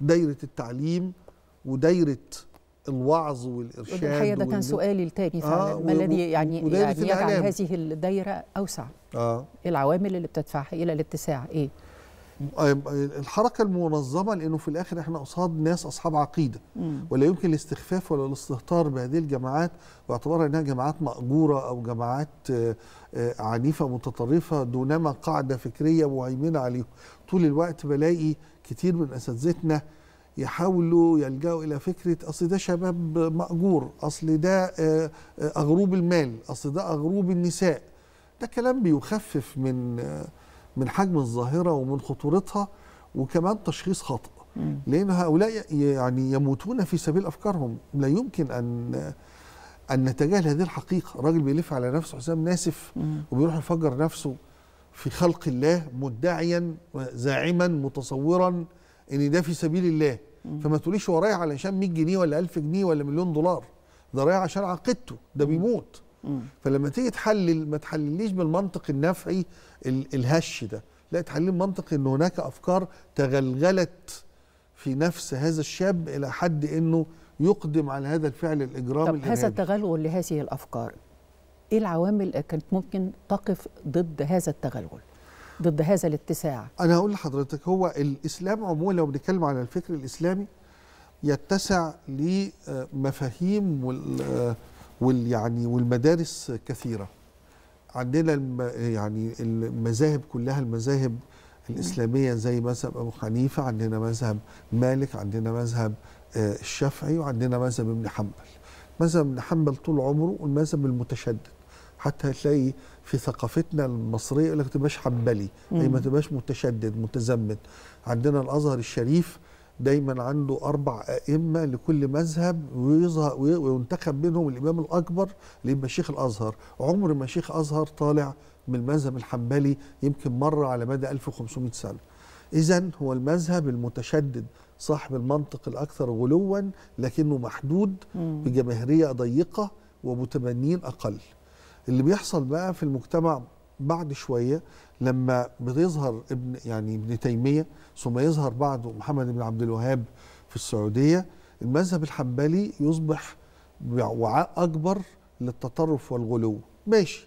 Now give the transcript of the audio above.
دايره التعليم ودايره الوعظ والارشاد الحقيقه ده كان سؤالي التاني فعلا آه ما الذي يعني, يعني يجعل هذه الدايره اوسع آه العوامل اللي بتدفعها الى الاتساع ايه الحركه المنظمه لانه في الاخر احنا قصاد ناس اصحاب عقيده مم. ولا يمكن الاستخفاف ولا الاستهتار بهذه الجماعات باعتبارها انها جماعات ماجوره او جماعات آه، آه، عنيفه متطرفه دونما قاعده فكريه مهيمنه عليهم طول الوقت بلاقي كتير من اساتذتنا يحاولوا يلجأوا إلى فكرة أصل ده شباب مأجور أصل ده آه، أغروب المال أصل ده أغروب النساء ده كلام بيخفف من آه، من حجم الظاهرة ومن خطورتها وكمان تشخيص خاطئ لأن هؤلاء يعني يموتون في سبيل أفكارهم لا يمكن أن أن نتجاهل هذه الحقيقة راجل بيلف على نفسه حسام ناسف وبيروح يفجر نفسه في خلق الله مدعيا زاعما متصورا ان ده في سبيل الله فما تقوليش هو رايح علشان 100 جنيه ولا 1000 جنيه ولا مليون دولار ده رايح عشان عقيدته ده بيموت فلما تيجي تحلل ما تحلليش بالمنطق النفعي الهش ده لا تحلل منطق ان هناك افكار تغلغلت في نفس هذا الشاب الى حد انه يقدم على هذا الفعل الاجرامي طب هذا التغلغل لهذه الافكار ايه العوامل اللي كانت ممكن تقف ضد هذا التغلغل ضد هذا الاتساع انا هقول لحضرتك هو الاسلام عموما لو بنتكلم على الفكر الاسلامي يتسع لمفاهيم وال يعني والمدارس كثيره عندنا يعني المذاهب كلها المذاهب الإسلامية زي مذهب أبو حنيفة عندنا مذهب مالك عندنا مذهب آه، الشافعي وعندنا مذهب ابن حنبل مذهب ابن حنبل طول عمره المذهب المتشدد حتى هتلاقي في ثقافتنا المصريه يقول لك ما تبقاش حنبلي اي ما تبقاش متشدد متزمت عندنا الازهر الشريف دايما عنده اربع ائمه لكل مذهب ويظهر وينتخب منهم الامام الاكبر اللي يبقى شيخ الازهر عمر ما شيخ ازهر طالع من المذهب الحنبلي يمكن مره على مدى 1500 سنه اذا هو المذهب المتشدد صاحب المنطق الاكثر غلوا لكنه محدود بجماهيريه ضيقه ومتبنين اقل اللي بيحصل بقى في المجتمع بعد شويه لما بيظهر ابن يعني ابن تيميه ثم يظهر بعده محمد بن عبد الوهاب في السعوديه المذهب الحنبلي يصبح وعاء اكبر للتطرف والغلو ماشي